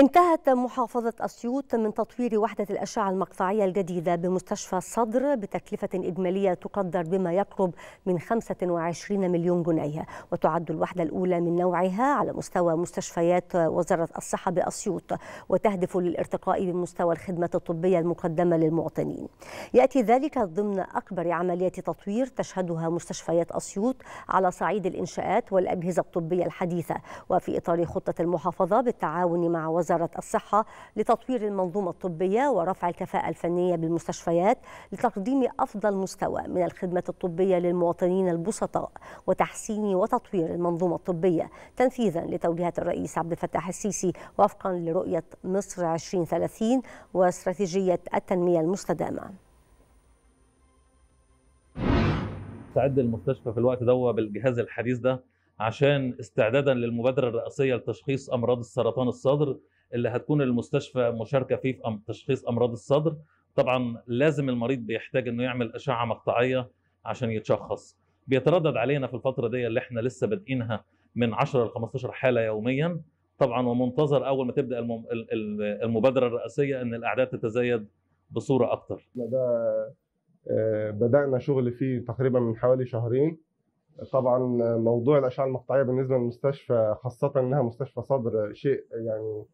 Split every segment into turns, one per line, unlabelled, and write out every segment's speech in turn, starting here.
انتهت محافظة أسيوط من تطوير وحدة الأشعة المقطعية الجديدة بمستشفى الصدر بتكلفة إجمالية تقدر بما يقرب من 25 مليون جنيه وتعد الوحدة الأولى من نوعها على مستوى مستشفيات وزارة الصحة بأسيوط وتهدف للارتقاء بمستوى الخدمة الطبية المقدمة للمواطنين يأتي ذلك ضمن أكبر عمليات تطوير تشهدها مستشفيات أسيوط على صعيد الإنشاءات والأجهزة الطبية الحديثة وفي إطار خطة المحافظة بالتعاون مع وزارة وزارة الصحة لتطوير المنظومة الطبية ورفع الكفاءة الفنية بالمستشفيات لتقديم أفضل مستوى من الخدمة الطبية للمواطنين البسطاء وتحسين وتطوير المنظومة الطبية تنفيذا لتوجيهات الرئيس عبد الفتاح السيسي وفقا لرؤية مصر 2030 واستراتيجية التنمية المستدامة
مستعد المستشفى في الوقت ده بالجهاز الحديث ده عشان استعدادا للمبادره الرئاسيه لتشخيص امراض السرطان الصدر اللي هتكون المستشفى مشاركه فيه في تشخيص امراض الصدر طبعا لازم المريض بيحتاج انه يعمل اشعه مقطعيه عشان يتشخص بيتردد علينا في الفتره دي اللي احنا لسه بادئينها من 10 ل 15 حاله يوميا طبعا ومنتظر اول ما تبدا المبادره الرئاسيه ان الاعداد تتزايد بصوره اكتر
ده آه، بدانا شغل فيه تقريبا من حوالي شهرين طبعا موضوع الاشعه المقطعيه بالنسبه للمستشفى خاصه انها مستشفى صدر شيء يعني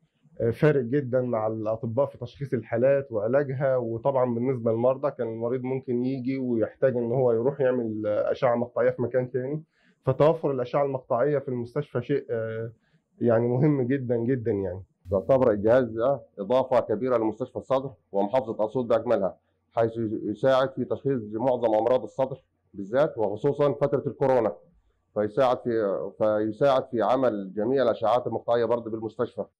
فارق جدا مع الاطباء في تشخيص الحالات وعلاجها وطبعا بالنسبه للمرضى كان المريض ممكن يجي ويحتاج ان هو يروح يعمل اشعه مقطعيه في مكان ثاني فتوفر الاشعه المقطعيه في المستشفى شيء آه، يعني مهم جدا جدا يعني
يعتبر الجهاز ده اضافه كبيره لمستشفى الصدر ومحافظه اسيوط باكملها حيث يساعد في تشخيص معظم امراض الصدر بالذات وخصوصا فتره الكورونا فيساعد في فيساعد في عمل جميع الاشعاعات المقطعيه برضه بالمستشفى